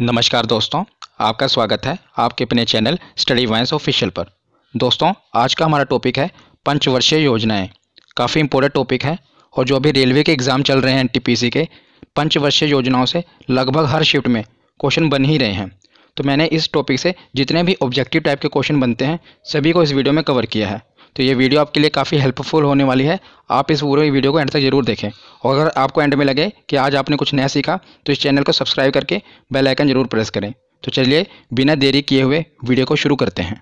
नमस्कार दोस्तों आपका स्वागत है आपके अपने चैनल स्टडी वाइंस ऑफिशियल पर दोस्तों आज का हमारा टॉपिक है पंचवर्षीय योजनाएं काफ़ी इंपॉर्टेंट टॉपिक है और जो अभी रेलवे के एग्ज़ाम चल रहे हैं एनटीपीसी के पंचवर्षीय योजनाओं से लगभग हर शिफ्ट में क्वेश्चन बन ही रहे हैं तो मैंने इस टॉपिक से जितने भी ऑब्जेक्टिव टाइप के क्वेश्चन बनते हैं सभी को इस वीडियो में कवर किया है तो ये वीडियो आपके लिए काफ़ी हेल्पफुल होने वाली है आप इस पूरे वीडियो को एंड तक जरूर देखें और अगर आपको एंड में लगे कि आज आपने कुछ नया सीखा तो इस चैनल को सब्सक्राइब करके बेल आइकन जरूर प्रेस करें तो चलिए बिना देरी किए हुए वीडियो को शुरू करते हैं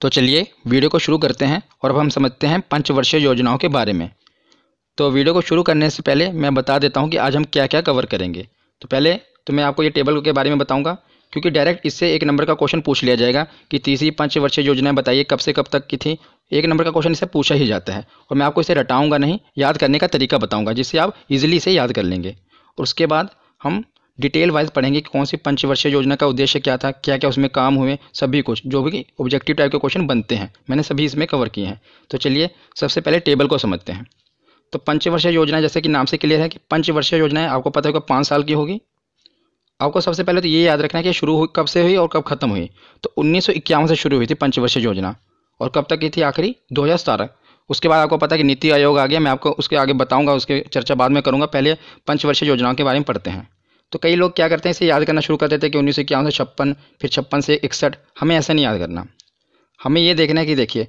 तो चलिए वीडियो को शुरू करते हैं और अब हम समझते हैं पंचवर्षीय योजनाओं के बारे में तो वीडियो को शुरू करने से पहले मैं बता देता हूँ कि आज हम क्या क्या कवर करेंगे तो पहले तो मैं आपको ये टेबल के बारे में बताऊँगा क्योंकि डायरेक्ट इससे एक नंबर का क्वेश्चन पूछ लिया जाएगा कि तीसरी पंचवर्षीय योजनाएं बताइए कब से कब तक की थी एक नंबर का क्वेश्चन इसे पूछा ही जाता है और मैं आपको इसे रटाऊंगा नहीं याद करने का तरीका बताऊँगा जिससे आप इजीली इसे याद कर लेंगे और उसके बाद हम डिटेल वाइज पढ़ेंगे कि कौन सी पंचवर्षीय योजना का उद्देश्य क्या था क्या क्या उसमें काम हुए सभी कुछ जो भी ऑब्जेक्टिव टाइप के क्वेश्चन बनते हैं मैंने सभी इसमें कवर किए हैं तो चलिए सबसे पहले टेबल को समझते हैं तो पंचवर्षीय योजना जैसे कि नाम से क्लियर है कि पंचवर्षीय योजनाएं आपको पता होगा पाँच साल की होगी आपको सबसे पहले तो ये याद रखना है कि शुरू हुई कब से हुई और कब खत्म हुई तो उन्नीस से शुरू हुई थी पंचवर्षीय योजना और कब तक की थी आखिरी दो उसके बाद आपको पता है कि नीति आयोग आ गया मैं आपको उसके आगे बताऊंगा उसके चर्चा बाद में करूंगा पहले पंचवर्षीय योजनाओं के बारे में पढ़ते हैं तो कई लोग क्या करते हैं इसे याद करना शुरू कर देते हैं कि उन्नीस सौ से छप्पन फिर छप्पन से इकसठ हमें ऐसा नहीं याद करना हमें ये देखना है कि देखिए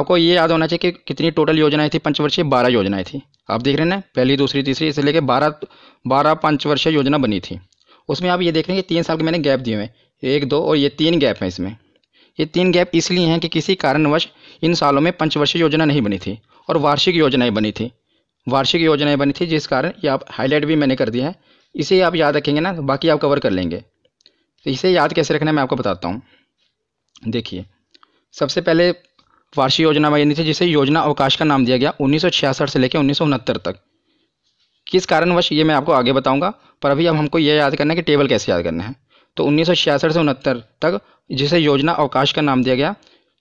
आपको ये याद होना चाहिए कि कितनी टोटल योजनाएं थी पंचवर्षीय बारह योजनाएं थी आप देख रहे हैं ना पहली दूसरी तीसरी इसे लेकर बारह बारह पंचवर्षीय योजना बनी थी उसमें आप ये देख रहे हैं कि तीन साल के मैंने गैप दिए हुए हैं एक दो और ये तीन गैप हैं इसमें ये तीन गैप इसलिए हैं कि किसी कारणवश इन सालों में पंचवर्षीय योजना नहीं बनी थी और वार्षिक योजनाएँ बनी थी वार्षिक योजनाएँ बनी थी जिस कारण ये आप हाईलाइट भी मैंने कर दिया है इसे आप याद रखेंगे ना बाकी आप कवर कर लेंगे तो इसे याद कैसे रखना है मैं आपको बताता हूँ देखिए सबसे पहले वार्षिक योजना बनी थी जिसे योजना अवकाश का नाम दिया गया उन्नीस से लेकर उन्नीस तक किस कारणवश ये मैं आपको आगे बताऊंगा पर अभी अब हमको ये याद करना है कि टेबल कैसे याद करना है तो उन्नीस से उनहत्तर तक जिसे योजना अवकाश का नाम दिया गया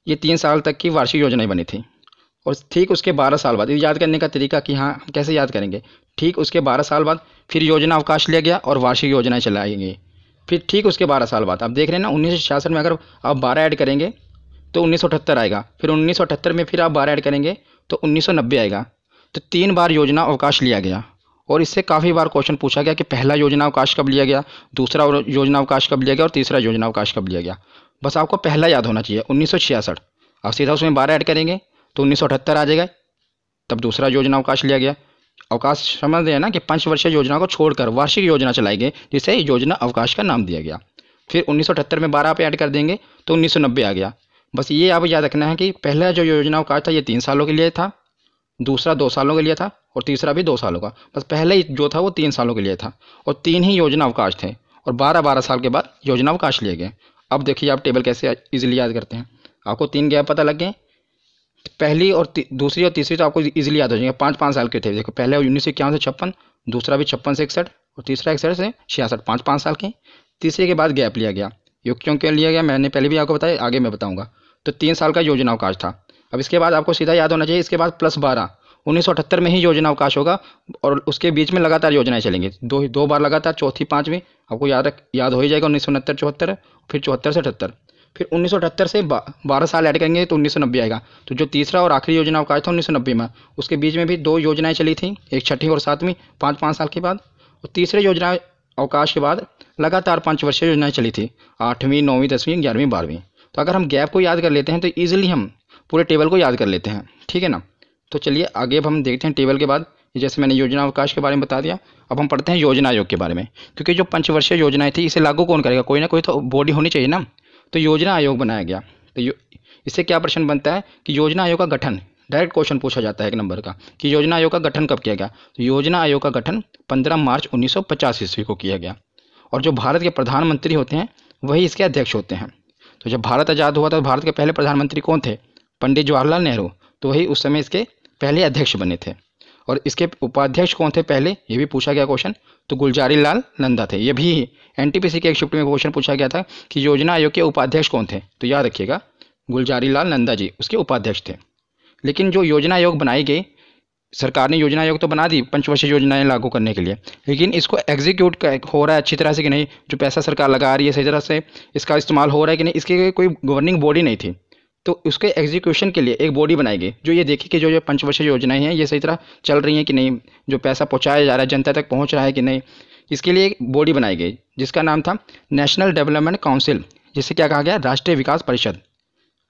ये तीन साल तक की वार्षिक योजनाएं बनी थी और ठीक उसके बारह साल बाद याद करने का तरीका कि हाँ हम कैसे याद करेंगे ठीक उसके बारह साल बाद फिर योजना अवकाश लिया गया और वार्षिक योजनाएँ चलाई गई फिर ठीक उसके बारह साल बाद आप देख रहे हैं ना उन्नीस में अगर आप बारह ऐड करेंगे तो उन्नीस आएगा फिर उन्नीस में फिर आप बारह ऐड करेंगे तो उन्नीस आएगा तो तीन बार योजना अवकाश लिया गया और इससे काफ़ी बार क्वेश्चन पूछा गया कि पहला योजना अवकाश कब लिया गया दूसरा योजना अवकाश कब लिया गया और तीसरा योजना अवकाश कब लिया गया बस आपको पहला याद होना चाहिए उन्नीस अब सीधा उसमें बारह ऐड करेंगे तो उन्नीस आ जाएगा तब दूसरा योजना अवकाश लिया गया अवकाश समझ रहे हैं ना कि पंचवर्षीय योजना को छोड़कर वार्षिक योजना चलाई गई जिसे योजना अवकाश का नाम दिया गया फिर उन्नीस में बारह आप ऐड कर देंगे तो उन्नीस आ गया बस ये आप याद रखना है कि पहला जो योजना अवकाश था ये तीन सालों के लिए था दूसरा दो सालों के लिए था और तीसरा भी दो सालों का बस पहले जो था वो तीन सालों के लिए था और तीन ही योजना अवकाश थे और बारह बारह साल के बाद योजना अवकाश लिए गए अब देखिए आप टेबल कैसे ईजिली याद करते हैं आपको तीन गैप पता लग गए पहली और दूसरी और तीसरी तो आपको ईजिली याद हो जाएंगे पाँच पाँच साल के थे देखो पहले उन्नीस सौ इक्यावन से छप्पन दूसरा भी छप्पन से इकसठ और तीसरा इकसठ से छियासठ पाँच पाँच साल के तीसरे के बाद गैप लिया गया ये क्यों क्यों लिया गया मैंने पहले भी आपको बताया आगे मैं बताऊँगा तो तीन साल का योजना अवकाश था अब इसके बाद आपको सीधा याद होना चाहिए इसके बाद प्लस बारह उन्नीस में ही योजना अवकाश होगा और उसके बीच में लगातार योजनाएं चलेंगी दो दो बार लगातार चौथी पाँचवीं आपको याद रख याद हो ही जाएगा उन्नीस सौ उनहत्तर चौहत्तर फिर चौहत्तर से अठहत्तर फिर उन्नीस से बा, बारह साल ऐड करेंगे तो उन्नीस आएगा तो जो तीसरा और आखिरी योजना अवकाश था उन्नीस में उसके बीच में भी दो योजनाएँ चली थी एक छठी और सातवीं पाँच पाँच साल के बाद और तीसरे योजना अवकाश के बाद लगातार पाँच वर्षीय योजनाएं चली थी आठवीं नौवीं दसवीं ग्यारहवीं बारहवीं तो अगर हम गैप को याद कर लेते हैं तो ईजिली हम पूरे टेबल को याद कर लेते हैं ठीक है ना तो चलिए आगे अब हम देखते हैं टेबल के बाद जैसे मैंने योजना अवकाश के बारे में बता दिया अब हम पढ़ते हैं योजना आयोग के बारे में क्योंकि जो पंचवर्षीय योजनाएं थी इसे लागू कौन करेगा कोई ना कोई तो बॉडी होनी चाहिए ना तो योजना आयोग बनाया गया तो इससे क्या प्रश्न बनता है कि योजना आयोग का गठन डायरेक्ट क्वेश्चन पूछा जाता है एक नंबर का कि योजना आयोग का गठन कब किया गया तो योजना आयोग का गठन पंद्रह मार्च उन्नीस ईस्वी को किया गया और जो भारत के प्रधानमंत्री होते हैं वही इसके अध्यक्ष होते हैं तो जब भारत आज़ाद हुआ था तो भारत के पहले प्रधानमंत्री कौन थे पंडित जवाहरलाल नेहरू तो वही उस समय इसके पहले अध्यक्ष बने थे और इसके उपाध्यक्ष कौन थे पहले ये भी पूछा गया क्वेश्चन तो गुलजारी लाल नंदा थे ये भी एनटीपीसी के एक शिफ्ट में क्वेश्चन पूछा गया था कि योजना आयोग के उपाध्यक्ष कौन थे तो याद रखिएगा गुलजारी लाल नंदा जी उसके उपाध्यक्ष थे लेकिन जो योजना आयोग बनाई गई सरकार ने योजना आयोग तो बना दी पंचवर्षीय योजनाएं लागू करने के लिए लेकिन इसको एग्जीक्यूट हो रहा है अच्छी तरह से कि नहीं जो पैसा सरकार लगा रही है सही तरह से इसका इस्तेमाल हो रहा है कि नहीं इसके कोई गवर्निंग बॉडी नहीं थी तो उसके एग्जीक्यूशन के लिए एक बॉडी बनाई गई जो ये देखी कि जो ये पंचवर्षीय योजनाएं हैं ये सही तरह चल रही हैं कि नहीं जो पैसा पहुंचाया जा रहा है जनता तक पहुंच रहा है कि नहीं इसके लिए एक बॉडी बनाई गई जिसका नाम था नेशनल डेवलपमेंट काउंसिल जिसे क्या कहा गया राष्ट्रीय विकास परिषद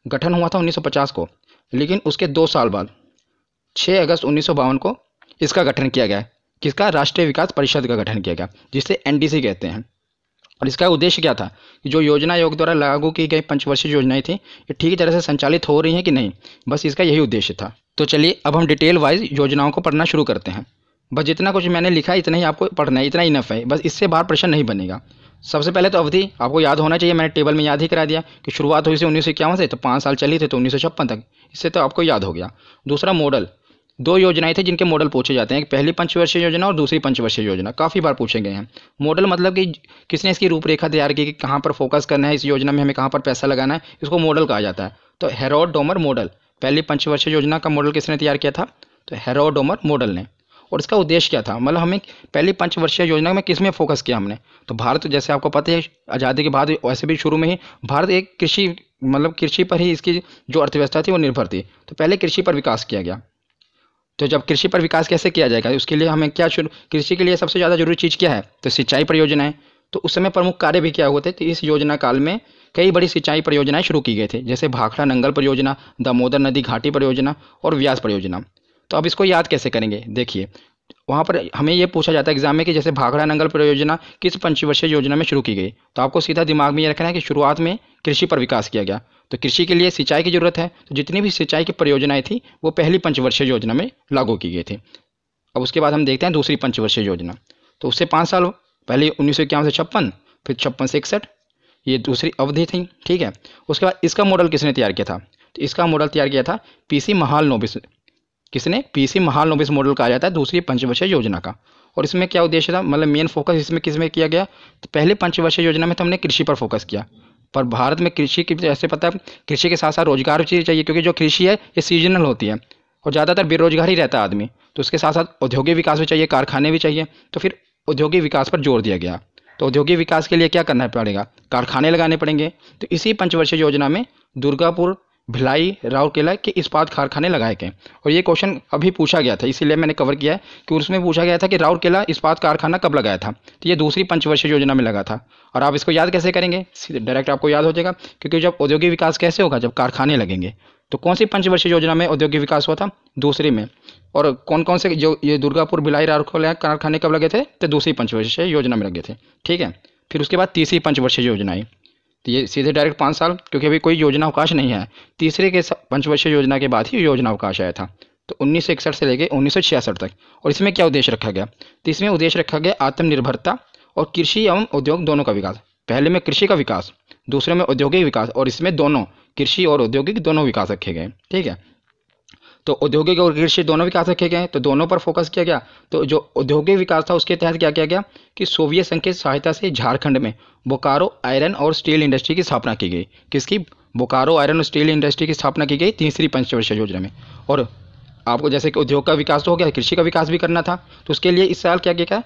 गठन हुआ था उन्नीस को लेकिन उसके दो साल बाद छः अगस्त उन्नीस को इसका गठन किया गया किसका राष्ट्रीय विकास परिषद का गठन किया गया जिसे एन कहते हैं और इसका उद्देश्य क्या था कि जो योजना आयोग द्वारा लागू की गई पंचवर्षीय योजनाएं थी ये ठीक तरह से संचालित हो रही हैं कि नहीं बस इसका यही उद्देश्य था तो चलिए अब हम डिटेल वाइज योजनाओं को पढ़ना शुरू करते हैं बस जितना कुछ मैंने लिखा है इतना ही आपको पढ़ना है इतना ही इनफ है बस इससे बाहर प्रश्न नहीं बनेगा सबसे पहले तो अवधि आपको याद होना चाहिए मैंने टेबल में याद ही करा दिया कि शुरुआत हुई से उन्नीस से तो पाँच साल चली थी तो उन्नीस तक इससे तो आपको याद हो गया दूसरा मॉडल दो योजनाएं थी जिनके मॉडल पूछे जाते हैं पहली पंचवर्षीय योजना और दूसरी पंचवर्षीय योजना काफ़ी बार पूछे गए हैं मॉडल मतलब कि किसने इसकी रूपरेखा तैयार की कि कहाँ पर फोकस करना है इस योजना में हमें कहाँ पर पैसा लगाना है इसको मॉडल कहा जाता है तो हेरोड डोमर मॉडल पहली पंचवर्षीय योजना का मॉडल किसने तैयार किया था तो हेरोड डोमर मॉडल ने और इसका उद्देश्य क्या था मतलब हमें पहली पंचवर्षीय योजना में किस में फोकस किया हमने तो भारत जैसे आपको पता है आज़ादी के बाद वैसे भी शुरू में ही भारत एक कृषि मतलब कृषि पर ही इसकी जो अर्थव्यवस्था थी वो निर्भर थी तो पहले कृषि पर विकास किया गया तो जब कृषि पर विकास कैसे किया जाएगा उसके लिए हमें क्या शुरू कृषि के लिए सबसे ज़्यादा जरूरी चीज़ क्या है तो सिंचाई परियोजनाएं तो उस समय प्रमुख कार्य भी क्या होते थे तो इस योजना काल में कई बड़ी सिंचाई परियोजनाएं शुरू की गई थी जैसे भाखड़ा नंगल परियोजना दामोदर नदी घाटी परियोजना और व्यास परियोजना तो अब इसको याद कैसे करेंगे देखिए वहाँ पर हमें ये पूछा जाता है एग्जाम में कि जैसे भाखड़ा नंगल परियोजना किस पंचवर्षीय योजना में शुरू की गई तो आपको सीधा दिमाग में ये रखना है कि शुरुआत में कृषि पर विकास किया गया तो कृषि के लिए सिंचाई की जरूरत है तो जितनी भी सिंचाई की परियोजनाएं थी वो पहली पंचवर्षीय योजना में लागू की गई थी अब उसके बाद हम देखते हैं दूसरी पंचवर्षीय योजना तो उससे पाँच साल पहले उन्नीस से छप्पन फिर छप्पन से इकसठ ये दूसरी अवधि थी ठीक है उसके बाद इसका मॉडल किसने तैयार किया था तो इसका मॉडल तैयार किया था सी महाल नोबिस किसने पीसी महालोबिस मॉडल कहा जाता है दूसरी पंचवर्षीय योजना का और इसमें क्या उद्देश्य था मतलब मेन फोकस इसमें किस में किया गया तो पहले पंचवर्षीय योजना में तो हमने कृषि पर फोकस किया पर भारत में कृषि की जैसे पता है कृषि के साथ साथ रोजगार भी चाहिए क्योंकि जो कृषि है ये सीजनल होती है और ज़्यादातर बेरोजगार ही रहता है आदमी तो उसके साथ साथ औद्योगिक विकास भी चाहिए कारखाने भी चाहिए तो फिर औद्योगिक विकास पर जोर दिया गया तो औद्योगिक विकास के लिए क्या करना पड़ेगा कारखाने लगाने पड़ेंगे तो इसी पंचवर्षीय योजना में दुर्गापुर भिलाई राउरकेला के इस्पात कारखाने लगाए गए और ये क्वेश्चन अभी पूछा गया था इसीलिए मैंने कवर किया है कि उसमें पूछा गया था कि राउरकेला इस्पात कारखाना कब लगाया था तो ये दूसरी पंचवर्षीय योजना में लगा था और आप इसको याद कैसे करेंगे डायरेक्ट आपको याद हो जाएगा क्योंकि जब औद्योगिक विकास कैसे होगा जब कारखाने लगेंगे तो कौन सी पंचवर्षीय योजना में औद्योगिक विकास हुआ था दूसरी में और कौन कौन से जो ये दुर्गापुर भिलाई राउरकेला कारखाने कब लगे थे तो दूसरी पंचवर्षीय योजना में लगे थे ठीक है फिर उसके बाद तीसरी पंचवर्षीय योजना आई तो ये सीधे डायरेक्ट पाँच साल क्योंकि अभी कोई योजना अवकाश नहीं है तीसरे के पंचवर्षीय योजना के बाद ही योजना अवकाश आया था तो उन्नीस से लेकर उन्नीस तक और इसमें क्या उद्देश्य रखा गया तो इसमें उद्देश्य रखा गया आत्मनिर्भरता और कृषि एवं उद्योग दोनों का विकास पहले में कृषि का विकास दूसरे में औद्योगिक विकास और इसमें दोनों कृषि और औद्योगिक दोनों विकास रखे गए ठीक है तो औद्योगिक और कृषि दोनों विकास रखे गए तो दोनों पर फोकस किया गया तो जो औद्योगिक विकास था उसके तहत क्या किया गया कि सोवियत संघ की सहायता से झारखंड में बोकारो आयरन और स्टील इंडस्ट्री की स्थापना की गई किसकी बोकारो आयरन और स्टील इंडस्ट्री की स्थापना की गई तीसरी पंचवर्षीय योजना में और आपको जैसे कि उद्योग का विकास तो हो गया कृषि का विकास भी करना था तो उसके लिए इस साल क्या किया गया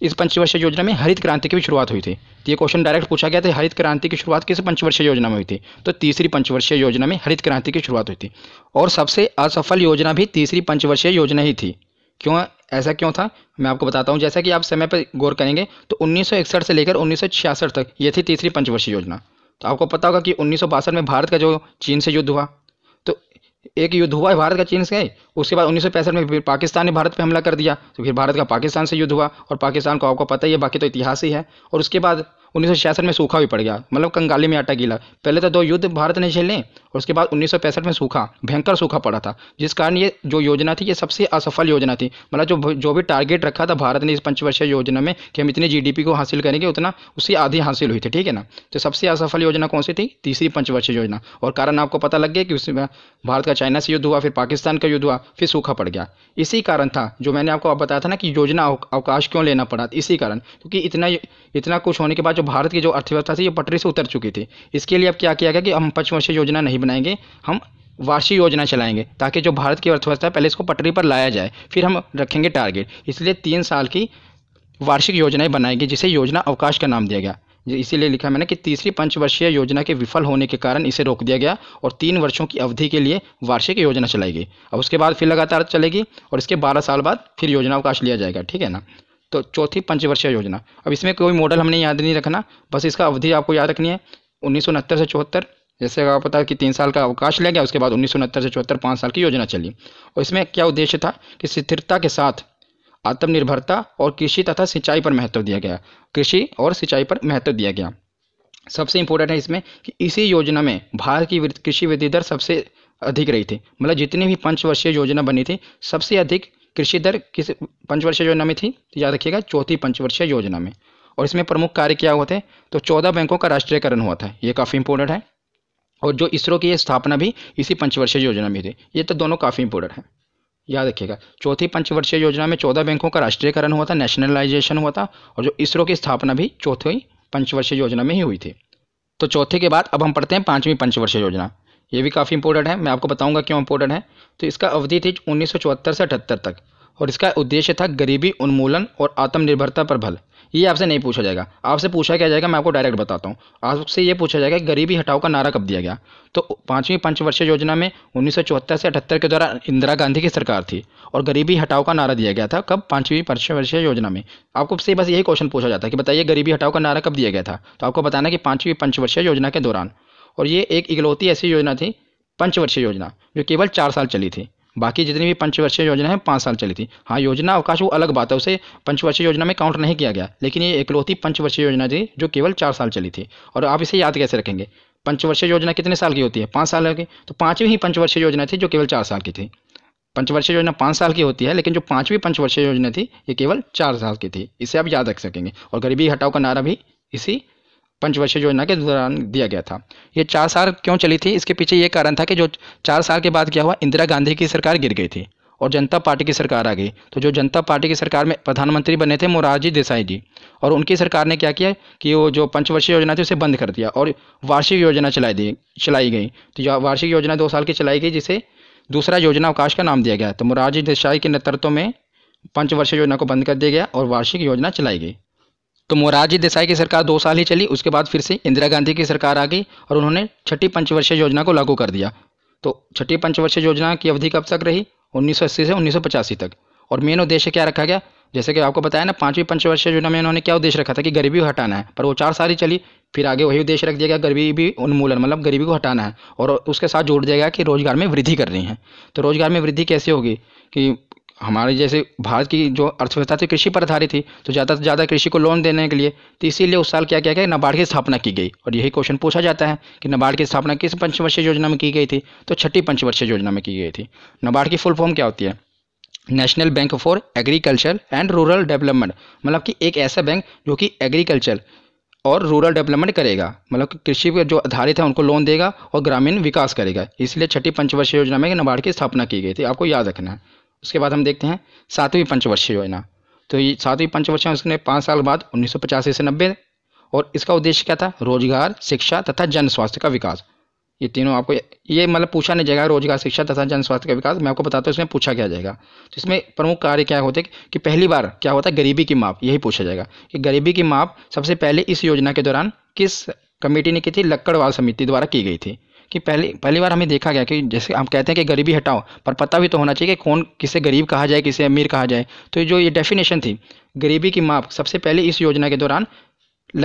इस पंचवर्षीय योजना में हरित क्रांति की भी शुरुआत हुई थी तो ये क्वेश्चन डायरेक्ट पूछा गया था हरित क्रांति की शुरुआत किस पंचवर्षीय योजना में हुई थी तो तीसरी पंचवर्षीय योजना में हरित क्रांति की शुरुआत हुई थी और सबसे असफल योजना भी तीसरी पंचवर्षीय योजना ही थी क्यों ऐसा क्यों था मैं आपको बताता हूँ जैसा कि आप समय पर गौर करेंगे तो उन्नीस से लेकर उन्नीस तक ये थी तीसरी पंचवर्षीय योजना तो आपको पता होगा कि उन्नीस में भारत का जो चीन से युद्ध हुआ एक युद्ध हुआ है भारत का चीन से उसके बाद उन्नीस में फिर पाकिस्तान ने भारत पर हमला कर दिया तो फिर भारत का पाकिस्तान से युद्ध हुआ और पाकिस्तान को आपको पता ही है बाकी तो इतिहास ही है और उसके बाद उन्नीस में सूखा भी पड़ गया मतलब कंगाली में आटा गीला पहले तो दो युद्ध भारत ने झेले और उसके बाद उन्नीस में सूखा भयंकर सूखा पड़ा था जिस कारण ये जो योजना थी ये सबसे असफल योजना थी मतलब जो जो भी टारगेट रखा था भारत ने इस पंचवर्षीय योजना में कि हम इतनी जीडीपी को हासिल करेंगे उतना उसी आधी हासिल हुई थी ठीक है ना तो सबसे असफल योजना कौन सी थी तीसरी पंचवर्षीय योजना और कारण आपको पता लग गया कि उसमें भारत का चाइना से युद्ध हुआ फिर पाकिस्तान का युद्ध हुआ फिर सूखा पड़ गया इसी कारण था जो मैंने आपको बताया था ना कि योजना अवकाश क्यों लेना पड़ा इसी कारण क्योंकि इतना इतना कुछ होने के बाद जो भारत की जो अर्थव्यवस्था थी ये पटरी से उतर चुकी थी इसके लिए अब क्या किया गया कि हम पंचवर्षीय योजना नहीं बनाएंगे हम वार्षिक योजना चलाएंगे ताकि जो भारत की अर्थव्यवस्था है पहले इसको पटरी पर लाया जाए फिर हम रखेंगे टारगेट इसलिए तीन साल की वार्षिक योजनाएं बनाएंगे जिसे योजना अवकाश का नाम दिया गया इसीलिए लिखा मैंने कि तीसरी पंचवर्षीय योजना के विफल होने के कारण इसे रोक दिया गया और तीन वर्षों की अवधि के लिए वार्षिक योजना चलाई गई अब उसके बाद फिर लगातार चलेगी और इसके बारह साल बाद फिर योजना अवकाश लिया जाएगा ठीक है ना तो चौथी पंचवर्षीय योजना अब इसमें कोई मॉडल हमने याद नहीं रखना बस इसका अवधि आपको याद रखनी है उन्नीस से चौहत्तर जैसे आपको पता है कि तीन साल का अवकाश लिया गया उसके बाद उन्नीस से चौहत्तर पाँच साल की योजना चली और इसमें क्या उद्देश्य था कि स्थिरता के साथ आत्मनिर्भरता और कृषि तथा सिंचाई पर महत्व दिया गया कृषि और सिंचाई पर महत्व दिया गया सबसे इम्पोर्टेंट है इसमें कि इसी योजना में भारत की कृषि वृद्धि दर सबसे अधिक रही थी मतलब जितनी भी पंचवर्षीय योजना बनी थी सबसे अधिक कृषि दर किस पंचवर्षीय योजना में थी तो याद रखिएगा चौथी पंचवर्षीय योजना में और इसमें प्रमुख कार्य क्या हुए थे तो चौदह बैंकों का राष्ट्रीयकरण हुआ था ये काफ़ी इंपोर्टेंट है और जो इसरो की स्थापना भी इसी पंचवर्षीय योजना में थी ये तो दोनों काफ़ी इंपोर्टेंट हैं याद रखिएगा चौथी पंचवर्षीय योजना में चौदह बैंकों का राष्ट्रीयकरण हुआ था नेशनलाइजेशन हुआ था और जो इसरो की स्थापना भी चौथी पंचवर्षीय योजना में ही हुई थी तो चौथे के बाद अब हम पढ़ते हैं पाँचवीं पंचवर्षीय योजना ये भी काफ़ी इंपोर्टेंट है मैं आपको बताऊंगा क्यों इंपोर्टेंट है तो इसका अवधि थी उन्नीस से अठहत्तर तक और इसका उद्देश्य था गरीबी उन्मूलन और आत्मनिर्भरता पर बल ये आपसे नहीं पूछा जाएगा आपसे पूछा क्या जाएगा मैं आपको डायरेक्ट बताता हूँ आपसे ये पूछा जाएगा गरीबी हटाओ का नारा कब दिया गया तो पाँचवीं पंचवर्षीय योजना में उन्नीस से अठहत्तर के द्वारा इंदिरा गांधी की सरकार थी और गरीबी हटाओ का नारा दिया गया था कब पाँचवीं पंचवर्षीय योजना में आपको से बस यही क्वेश्चन पूछा जाता है कि बताइए गरीबी हटाओ का नारा कब दिया गया था तो आपको बताना कि पाँचवीं पंचवर्षीय योजना के दौरान और ये एक इकलौती ऐसी योजना थी पंचवर्षीय योजना जो केवल चार साल चली थी बाकी जितनी भी पंचवर्षीय योजना है पाँच साल चली थी हाँ योजना अवकाश वो अलग बात है उसे पंचवर्षीय योजना में काउंट नहीं किया गया लेकिन ये एकलौती पंचवर्षीय योजना थी जो केवल चार साल चली थी और आप इसे याद कैसे रखेंगे पंचवर्षीय योजना कितने साल की होती है पाँच साल की तो पाँचवीं ही पंचवर्षीय योजना थी जो केवल चार साल की थी पंचवर्षीय योजना पाँच साल की होती है लेकिन जो पाँचवीं पंचवर्षीय योजना थी ये केवल चार साल की थी इसे आप याद रख सकेंगे और गरीबी हटाओ का नारा भी इसी पंचवर्षीय योजना के दौरान दिया गया था ये चार साल क्यों चली थी इसके पीछे ये कारण था कि जो चार साल के बाद क्या हुआ इंदिरा गांधी की सरकार गिर गई थी और जनता पार्टी की सरकार आ गई तो जो जनता पार्टी की सरकार में प्रधानमंत्री बने थे मोरारजी देसाई जी और उनकी सरकार ने क्या किया कि वो जो पंचवर्षीय योजना थी उसे बंद कर दिया और वार्षिक योजना चलाई दी चलाई गई तो वार्षिक योजना दो साल की चलाई गई जिसे दूसरा योजना अवकाश का नाम दिया गया तो मोरारजी देसाई के नेतृत्व में पंचवर्षीय योजना को बंद कर दिया गया और वार्षिक योजना चलाई गई तो मोरारजी देसाई की सरकार दो साल ही चली उसके बाद फिर से इंदिरा गांधी की सरकार आ गई और उन्होंने छठी पंचवर्षीय योजना को लागू कर दिया तो छठी पंचवर्षीय योजना की अवधि कब तक रही 1980 से उन्नीस तक और मेन उद्देश्य क्या रखा गया जैसे कि आपको बताया ना पांचवी पंचवर्षीय योजना में उन्होंने क्या उद्देश्य रखा था कि गरीबी को हटाना है पर वो चार साल ही चली फिर आगे वही उद्देश्य रख दिया गया गरीबी उन्मूलन मतलब गरीबी को हटाना है और उसके साथ जोड़ दिया गया कि रोजगार में वृद्धि करनी है तो रोजगार में वृद्धि कैसे होगी कि हमारे जैसे भारत की जो अर्थव्यवस्था थी कृषि पर आधारित थी तो ज़्यादा से ज़्यादा कृषि को लोन देने के लिए तो इसीलिए उस साल क्या क्या गया नाबार्ड की स्थापना की गई और यही क्वेश्चन पूछा जाता है कि नाबार्ड की स्थापना किस पंचवर्षीय योजना में की गई थी तो छठी पंचवर्षीय योजना में की गई थी नाबार्ड की फुल फॉर्म क्या होती है national bank for agriculture and rural development मतलब कि एक ऐसा बैंक जो कि एग्रीकल्चर और रूरल डेवलपमेंट करेगा मतलब कृषि पर जो आधारित है उनको लोन देगा और ग्रामीण विकास करेगा इसलिए छठी पंचवर्षीय योजना में नाबार्ड की स्थापना की गई थी आपको याद रखना है उसके बाद हम देखते हैं सातवीं पंचवर्षीय योजना तो ये सातवीं पंचवर्षीय उसने पाँच साल बाद उन्नीस से नब्बे और इसका उद्देश्य क्या था रोजगार शिक्षा तथा जन स्वास्थ्य का विकास ये तीनों आपको ये मतलब पूछा नहीं जाएगा रोजगार शिक्षा तथा जन स्वास्थ्य का विकास मैं आपको बताता हूँ इसमें पूछा क्या जाएगा तो इसमें प्रमुख कार्य क्या होते कि पहली बार क्या होता है गरीबी की माप यही पूछा जाएगा कि गरीबी की माप सबसे पहले इस योजना के दौरान किस कमेटी ने की थी लक्कड़वाल समिति द्वारा की गई थी कि पहले पहली बार हमें देखा गया कि जैसे हम कहते हैं कि गरीबी हटाओ पर पता भी तो होना चाहिए कि कौन किसे गरीब कहा जाए किसे अमीर कहा जाए तो जो ये डेफिनेशन थी गरीबी की माप सबसे पहले इस योजना के दौरान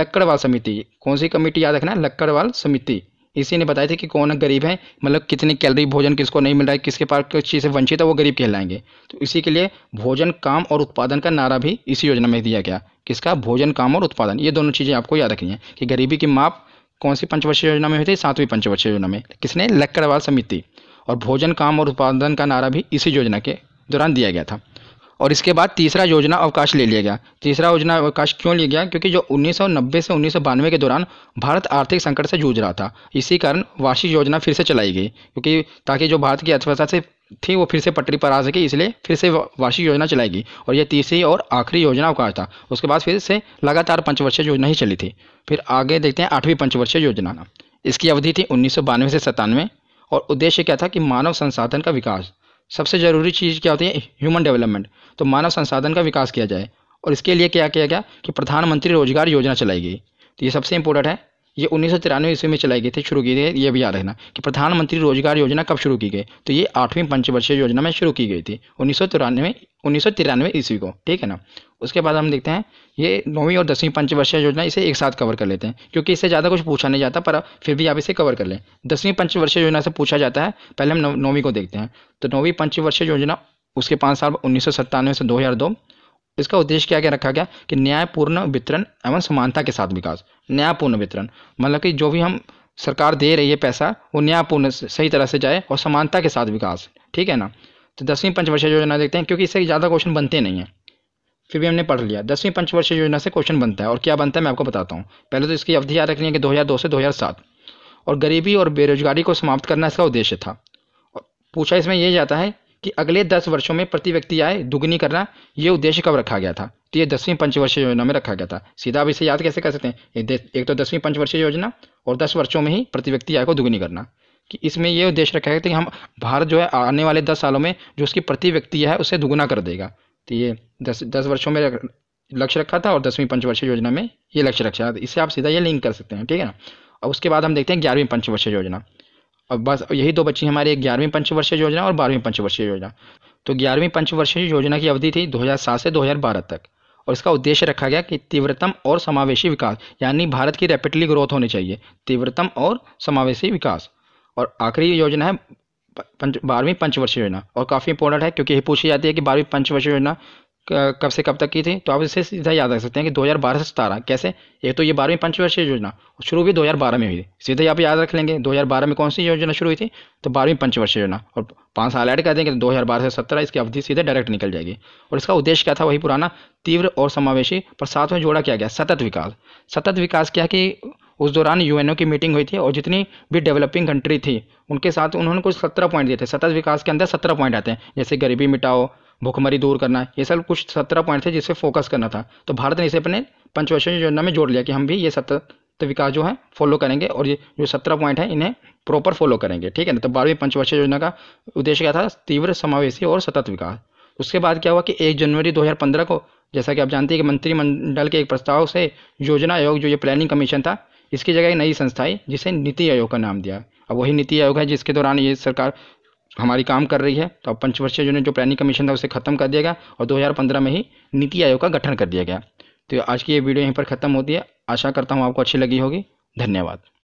लक्कड़वाल समिति कौन सी कमेटी याद रखना लक्कड़वाल समिति इसी ने बताया था कि कौन गरीब है मतलब कितने कैलरी भोजन किसको नहीं मिल रहा है किसके पास किस चीज़ से वंचित है वो गरीब कहलाएंगे तो इसी के लिए भोजन काम और उत्पादन का नारा भी इसी योजना में दिया गया किसका भोजन काम और उत्पादन ये दोनों चीज़ें आपको याद रखनी है कि गरीबी की माप कौन सी पंचवर्षीय योजना में हुई थी सातवीं पंचवर्षीय योजना में किसने लक्कड़वाल समिति और भोजन काम और उत्पादन का नारा भी इसी योजना के दौरान दिया गया था और इसके बाद तीसरा योजना अवकाश ले लिया गया तीसरा योजना अवकाश क्यों लिया गया क्योंकि जो 1990 से उन्नीस के दौरान भारत आर्थिक संकट से जूझ रहा था इसी कारण वार्षिक योजना फिर से चलाई गई क्योंकि ताकि जो भारत की अर्थव्यवस्था से थी वो फिर से पटरी पर आ सके इसलिए फिर से वार्षिक योजना चलाएगी और यह तीसरी और आखिरी योजना अवकाश था उसके बाद फिर से लगातार पंचवर्षीय योजना ही चली थी फिर आगे देखते हैं आठवीं पंचवर्षीय योजना इसकी अवधि थी उन्नीस से सत्तानवे और उद्देश्य क्या था कि मानव संसाधन का विकास सबसे ज़रूरी चीज़ क्या होती है ह्यूमन डेवलपमेंट तो मानव संसाधन का विकास किया जाए और इसके लिए क्या किया गया कि प्रधानमंत्री रोजगार योजना चलाई गई तो ये सबसे इंपॉर्टेंट है ये उन्नीस सौ तिरानवे ईस्वी में चलाई गई थी शुरू की गई ये भी याद रखना कि प्रधानमंत्री रोजगार योजना कब शुरू की गई तो ये आठवीं पंचवर्षीय योजना में शुरू की गई थी उन्नीस सौ तिरानवे उन्नीस सौ तिरानवे ईस्वी को ठीक है ना उसके बाद हम देखते हैं ये नौवीं और दसवीं पंचवर्षीय योजना इसे एक साथ कवर कर लेते हैं क्योंकि इससे ज़्यादा कुछ पूछा नहीं जाता पर फिर भी आप इसे कवर कर लें दसवीं पंचवर्षीय योजना से पूछा जाता है पहले हम नौवीं को देखते हैं तो नौवीं पंचवर्षीय योजना उसके पाँच साल उन्नीस सौ सत्तानवे से दो हज़ार दो इसका उद्देश्य क्या क्या रखा गया कि न्यायपूर्ण वितरण एवं समानता के साथ विकास न्यायपूर्ण वितरण मतलब कि जो भी हम सरकार दे रही है पैसा वो न्यायपूर्ण सही तरह से जाए और समानता के साथ विकास ठीक है ना तो दसवीं पंचवर्षीय योजना देखते हैं क्योंकि इससे ज़्यादा क्वेश्चन बनते नहीं हैं फिर भी हमने पढ़ लिया दसवीं पंचवर्षीय योजना से क्वेश्चन बनता है और क्या बनता है मैं आपको बताता हूँ पहले तो इसकी अवधि याद रखनी है कि 2002 से 2007 और गरीबी और बेरोजगारी को समाप्त करना इसका उद्देश्य था और पूछा इसमें यह जाता है कि अगले दस वर्षों में प्रति व्यक्ति आय दुगनी करना ये उद्देश्य कब रखा गया था तो ये दसवीं पंचवर्षीय योजना में रखा गया था सीधा आप इसे याद कैसे कर सकते हैं एक तो दसवीं पंचवर्षीय योजना और दस वर्षों में ही प्रति व्यक्ति आय को दुगनी करना कि इसमें ये उद्देश्य रखा गया था कि हम भारत जो है आने वाले दस सालों में जो उसकी प्रति व्यक्ति है उसे दुगुना कर देगा तो ये दस दस वर्षों में लक्ष्य रखा था और दसवीं पंचवर्षीय योजना में ये लक्ष्य रखा था इससे आप सीधा ये लिंक कर सकते हैं ठीक है ना अब उसके बाद हम देखते हैं ग्यारहवीं पंचवर्षीय योजना और बस यही दो बच्ची हमारी ग्यारहवीं पंचवर्षीय योजना और बारहवीं पंचवर्षीय योजना तो ग्यारहवीं पंचवर्षीय योजना की अवधि थी 2007 से 2012 तक और इसका उद्देश्य रखा गया कि तीव्रतम और समावेशी विकास यानी भारत की रैपिडली ग्रोथ होनी चाहिए तीव्रतम और समावेशी विकास और आखिरी योजना है पंच बारहवीं पंचवर्षीय योजना और काफ़ी इंपॉर्टेंट है क्योंकि ये पूछी जाती है कि बारहवीं पंचवर्षीय योजना कब से कब तक की थी तो आप इसे सीधा याद रख सकते हैं कि 2012 से सतारह कैसे एक तो ये बारहवीं पंचवर्षीय योजना शुरू भी 2012 में हुई थी सीधे आप याद रख लेंगे 2012 में कौन सी योजना शुरू हुई थी तो बारहवीं पंचवर्षीय योजना और पाँच साल ऐड कर देंगे तो 2012 से 17 इसकी अवधि सीधे डायरेक्ट निकल जाएगी और इसका उद्देश्य क्या था वही पुराना तीव्र और समावेशी पर साथ में जोड़ा किया गया सतत विकास सतत विकास क्या कि उस दौरान यूएनओ की मीटिंग हुई थी और जितनी भी डेवलपिंग कंट्री थी उनके साथ उन्होंने कुछ सत्रह पॉइंट दिए थे सतत विकास के अंदर सत्रह पॉइंट आते हैं जैसे गरीबी मिटाओ भूखमरी दूर करना ये सब कुछ सत्रह पॉइंट थे जिसपे फोकस करना था तो भारत ने इसे अपने पंचवर्षीय योजना में जोड़ लिया कि हम भी ये सतत तो विकास जो है फॉलो करेंगे और ये जो सत्रह पॉइंट है इन्हें प्रॉपर फॉलो करेंगे ठीक है ना तो बारहवीं पंचवर्षीय योजना का उद्देश्य क्या था तीव्र समावेशी और सतत विकास उसके बाद क्या हुआ कि एक जनवरी 2015 को जैसा कि आप जानते हैं कि मंत्रिमंडल के एक प्रस्ताव से योजना आयोग जो ये प्लानिंग कमीशन था इसकी जगह एक नई संस्था आई जिसे नीति आयोग का नाम दिया अब वही नीति आयोग है जिसके दौरान ये सरकार हमारी काम कर रही है तो अब पंचवर्षीय योजना जो प्लानिंग कमीशन था उसे खत्म कर दिया गया और 2015 में ही नीति आयोग का गठन कर दिया गया तो आज की ये वीडियो यहीं पर ख़त्म होती है आशा करता हूँ आपको अच्छी लगी होगी धन्यवाद